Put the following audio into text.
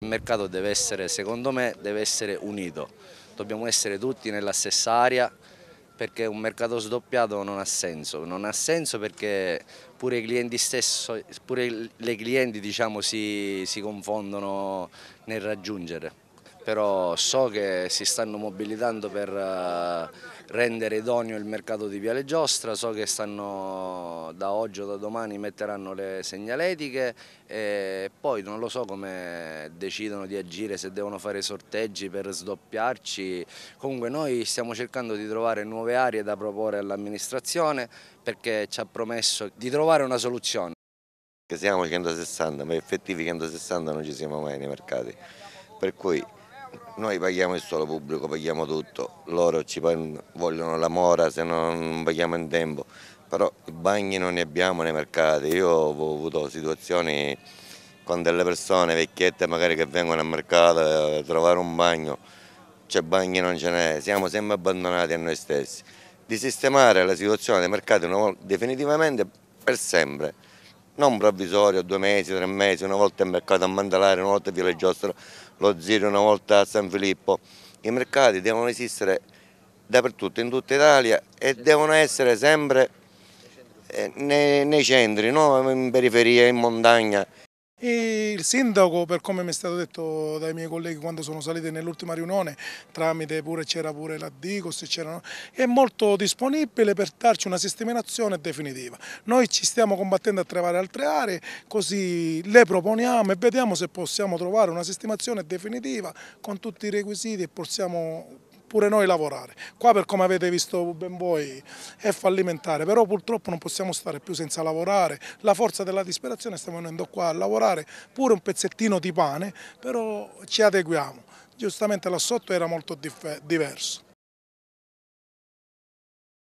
Il mercato deve essere, secondo me, deve essere unito, dobbiamo essere tutti nella stessa area perché un mercato sdoppiato non ha senso, non ha senso perché pure i clienti stesso, pure le clienti diciamo, si, si confondono nel raggiungere però so che si stanno mobilitando per eh, rendere idoneo il mercato di Viale Giostra, so che stanno da oggi o da domani metteranno le segnaletiche e poi non lo so come decidono di agire, se devono fare sorteggi per sdoppiarci, comunque noi stiamo cercando di trovare nuove aree da proporre all'amministrazione perché ci ha promesso di trovare una soluzione. Che siamo 160, ma effettivi 160 non ci siamo mai nei mercati, per cui noi paghiamo il solo pubblico, paghiamo tutto, loro ci vogliono la mora se non paghiamo in tempo, però i bagni non ne abbiamo nei mercati, io ho avuto situazioni con delle persone vecchiette magari che vengono al mercato a trovare un bagno, c'è bagni non ce n'è, siamo sempre abbandonati a noi stessi. Di sistemare la situazione dei mercati definitivamente per sempre non provvisorio, due mesi, tre mesi, una volta al mercato a Mandalare, una volta a Villa Giostra, lo Ziri, una volta a San Filippo. I mercati devono esistere dappertutto, in tutta Italia e devono essere sempre eh, nei, nei centri, non in periferia, in montagna. E il sindaco, per come mi è stato detto dai miei colleghi quando sono saliti nell'ultima riunione, tramite pure c'era pure la Dicos, è molto disponibile per darci una sistemazione definitiva. Noi ci stiamo combattendo a trovare altre aree, così le proponiamo e vediamo se possiamo trovare una sistemazione definitiva con tutti i requisiti e possiamo pure noi lavorare. Qua per come avete visto ben voi è fallimentare, però purtroppo non possiamo stare più senza lavorare, la forza della disperazione stiamo venendo qua a lavorare pure un pezzettino di pane, però ci adeguiamo. Giustamente là sotto era molto diverso.